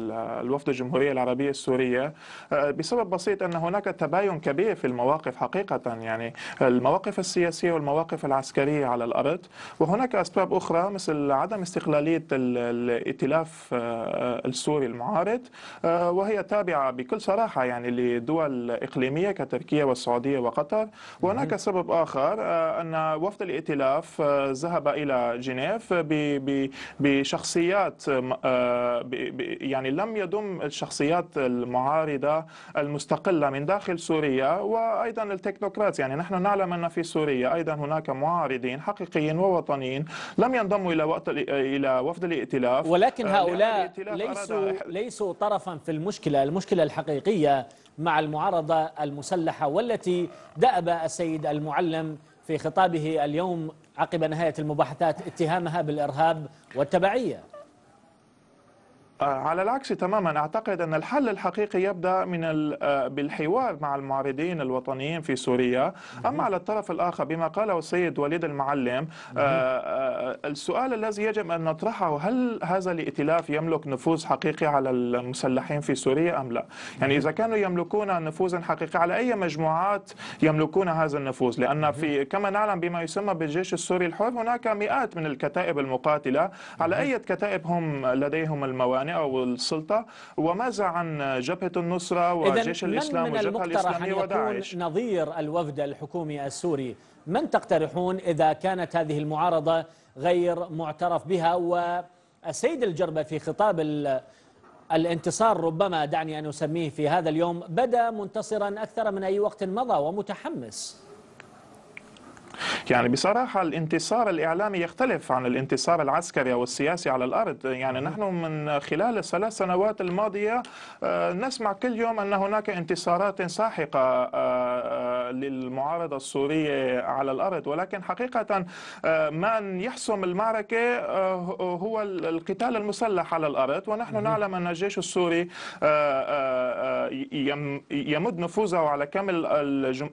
الوفد الجمهورية العربية السورية آه، بسبب بسيط أن هناك تباين كبير في المواقف حقيقة يعني المواقف السياسية والمواقف العسكرية على الأرض وهناك أسباب أخرى مثل عدم استقلالية الائتلاف آه، آه، السوري المعارض وهي تابعة بكل صراحة يعني لدول إقليمية كتركيا والسعودية وقطر وهناك سبب آخر أن وفد الائتلاف ذهب إلى جنيف بشخصيات يعني يعني لم يدم الشخصيات المعارضة المستقلة من داخل سوريا وأيضا التكنوقراط يعني نحن نعلم أن في سوريا أيضا هناك معارضين حقيقيين ووطنيين لم ينضموا إلى وقت إلى وفد الائتلاف ولكن آه، هؤلاء ليسوا ليسوا طرفا في المشكلة المشكلة الحقيقية مع المعارضة المسلحة والتي دأب السيد المعلم في خطابه اليوم عقب نهاية المباحثات اتهامها بالإرهاب والتبعية آه، على العكس تماما أعتقد أن الحل الحقيقي يبدأ من آه، بالحوار مع المعارضين الوطنيين في سوريا أما على الطرف الآخر بما قاله السيد وليد المعلم آه، السؤال الذي يجب أن نطرحه هل هذا الائتلاف يملك نفوذ حقيقي على المسلحين في سوريا أم لا يعني إذا كانوا يملكون نفوذا حقيقي على أي مجموعات يملكون هذا النفوذ لأن في كما نعلم بما يسمى بالجيش السوري الحر هناك مئات من الكتائب المقاتلة على أي كتائب هم لديهم الموانئ السلطانة أو السلطة وماذا عن جبهة النصرة وجيش الإسلام والجبهة الإسلامية وداعش نظير الوفد الحكومي السوري من تقترحون إذا كانت هذه المعارضة غير معترف بها والسيد الجربة في خطاب الانتصار ربما دعني أن أسميه في هذا اليوم بدا منتصرا أكثر من أي وقت مضى ومتحمس يعني بصراحة الانتصار الإعلامي يختلف عن الانتصار العسكري أو السياسي على الأرض يعني نحن من خلال الثلاث سنوات الماضية آه، نسمع كل يوم أن هناك انتصارات ساحقة آه، للمعارضة السورية على الأرض ولكن حقيقة آه، من يحسم المعركة آه، هو القتال المسلح على الأرض ونحن نعلم أن الجيش السوري آه، يمد نفوذه على كامل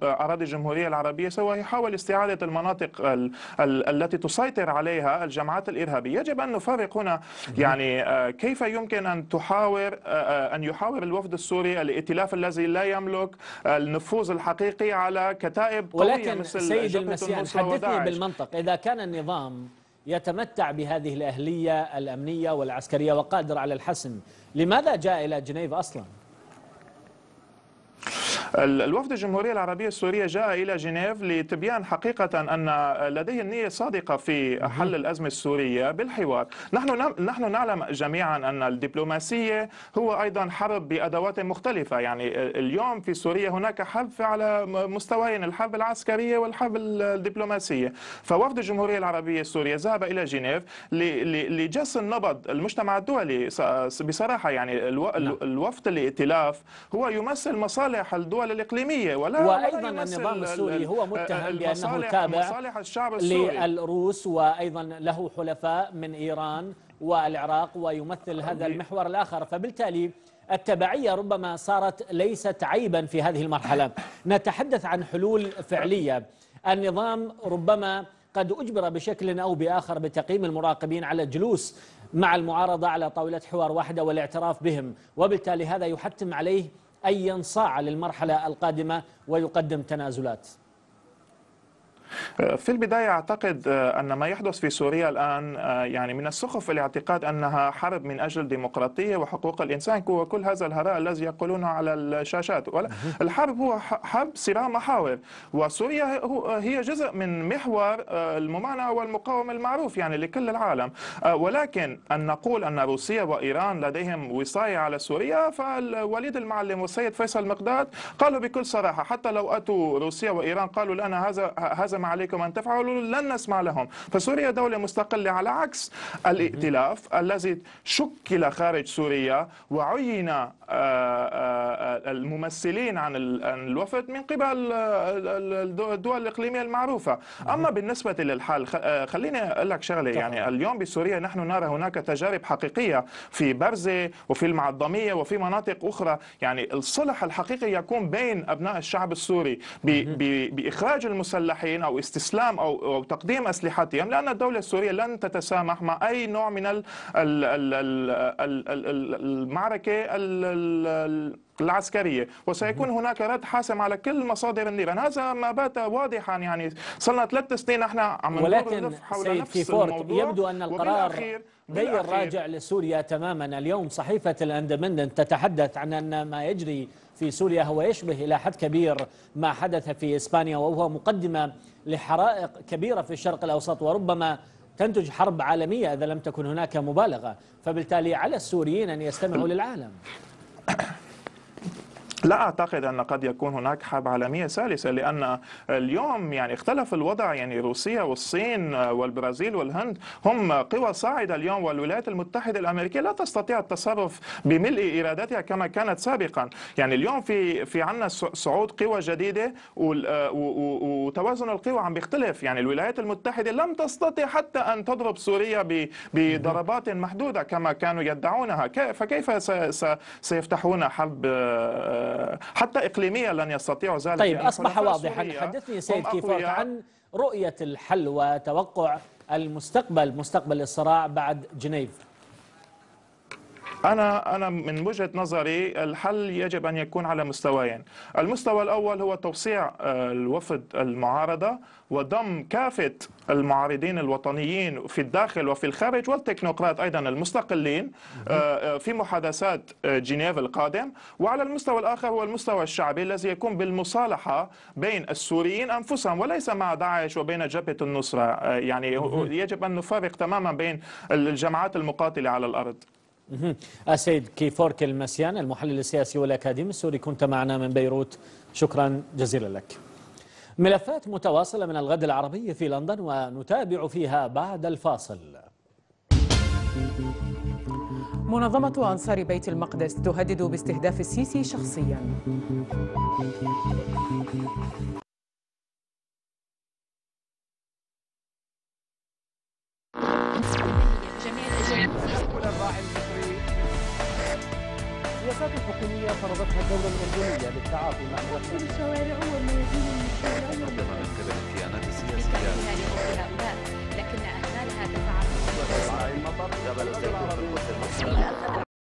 أراضي الجمهورية العربية سوف يحاول استعادة المناطق التي تسيطر عليها الجماعات الإرهابية يجب أن نفرق هنا يعني كيف يمكن أن تحاور أن يحاور الوفد السوري الائتلاف الذي لا يملك النفوذ الحقيقي على كتائب قوية ولكن مثل سيد المسيح حدثني بالمنطق إذا كان النظام يتمتع بهذه الأهلية الأمنية والعسكرية وقادر على الحسم لماذا جاء إلى جنيف أصلاً؟ الوفد الجمهورية العربية السورية جاء إلى جنيف لتبيان حقيقة أن لديه النية صادقة في حل الأزمة السورية بالحوار نحن, نعم- نحن نعلم جميعا أن الدبلوماسية هو أيضا حرب بأدوات مختلفة يعني اليوم في سوريا هناك حرب على مستويين الحرب العسكرية والحرب الدبلوماسية فوفد الجمهورية العربية السورية ذهب إلى جنيف لجس النبض المجتمع الدولي بصراحة يعني نعم. الوفد الائتلاف هو يمثل مصالح الدول الدول الإقليمية ولا وأيضا النظام السوري هو متهم بأنه تابع الشعب للروس وأيضا له حلفاء من إيران والعراق ويمثل هذا المحور الآخر فبالتالي التبعية ربما صارت ليست عيبا في هذه المرحلة نتحدث عن حلول فعلية النظام ربما قد أجبر بشكل أو بآخر بتقييم المراقبين على الجلوس مع المعارضة على طاولة حوار واحدة والاعتراف بهم وبالتالي هذا يحتم عليه أن ينصاع للمرحلة القادمة ويقدم تنازلات في البداية أعتقد آه، أن ما يحدث في سوريا الآن آه، يعني من السخف الاعتقاد أنها حرب من أجل الديمقراطية وحقوق الإنسان وكل هذا الهراء الذي يقولونه على الشاشات الحرب هو حرب صراع محاور وسوريا هي جزء من محور آه، الممانعة والمقاومة المعروف يعني لكل العالم ولكن أن نقول أن روسيا وإيران لديهم وصاية على سوريا فالوليد المعلم والسيد فيصل مقداد قالوا بكل صراحة حتى لو أتوا روسيا وإيران قالوا لنا هذا هذا ما عليكم أن تفعلوا لن نسمع لهم فسوريا دولة مستقلة على عكس الائتلاف الذي شكل خارج سوريا وعين آه، آه، آه، الممثلين عن الوفد من قبل الدول الإقليمية المعروفة أما بالنسبة للحل خليني أقول لك شغلة يعني اليوم بسوريا نحن نرى هناك تجارب حقيقية في برزة وفي المعظمية وفي مناطق أخرى يعني الصلح الحقيقي يكون بين أبناء الشعب السوري بإخراج المسلحين او استسلام او او تقديم اسلحتهم لان الدوله السوريه لن تتسامح مع اي نوع من المعركه العسكرية وسيكون هناك رد حاسم على كل مصادر النيران هذا ما بات واضحا يعني صلنا ثلاث سنين احنا عم ولكن حول سيد نفس فورت الموضوع يبدو أن القرار غير راجع لسوريا تماما اليوم صحيفة الاندبندنت تتحدث عن أن ما يجري في سوريا هو يشبه إلى حد كبير ما حدث في إسبانيا وهو مقدمة لحرائق كبيرة في الشرق الأوسط وربما تنتج حرب عالمية إذا لم تكن هناك مبالغة فبالتالي على السوريين أن يستمعوا للعالم لا اعتقد ان قد يكون هناك حرب عالميه ثالثه لان اليوم يعني اختلف الوضع يعني روسيا والصين والبرازيل والهند هم قوى صاعده اليوم والولايات المتحده الامريكيه لا تستطيع التصرف بملء ارادتها كما كانت سابقا يعني اليوم في في عندنا صعود قوى جديده وتوازن القوى عم بيختلف يعني الولايات المتحده لم تستطع حتى ان تضرب سوريا بضربات محدوده كما كانوا يدعونها فكيف سيفتحون حرب حتى إقليميا لن يستطيعوا ذلك طيب أصبح واضحا حدثني سيد كيفورت عن رؤية الحل وتوقع المستقبل مستقبل الصراع بعد جنيف أنا أنا من وجهة نظري الحل يجب أن يكون على مستويين المستوى الأول هو توسيع آه، الوفد المعارضة وضم كافة المعارضين الوطنيين في الداخل وفي الخارج والتكنوقراط أيضا المستقلين آه، آه، في محادثات جنيف القادم وعلى المستوى الآخر هو المستوى الشعبي الذي يكون بالمصالحة بين السوريين أنفسهم وليس مع داعش وبين جبهة النصرة يعني يجب أن نفرق تماما بين الجماعات المقاتلة على الأرض السيد كيفورك المسيان المحلل السياسي والأكاديمي السوري كنت معنا من بيروت شكرا جزيلا لك ملفات متواصلة من الغد العربي في لندن ونتابع فيها بعد الفاصل منظمة أنصار بيت المقدس تهدد باستهداف السيسي شخصيا سياسات حكومية فرضتها الدولة الأردنية للتعاطي مع الوحيد الشوارع والميادين لكن المطر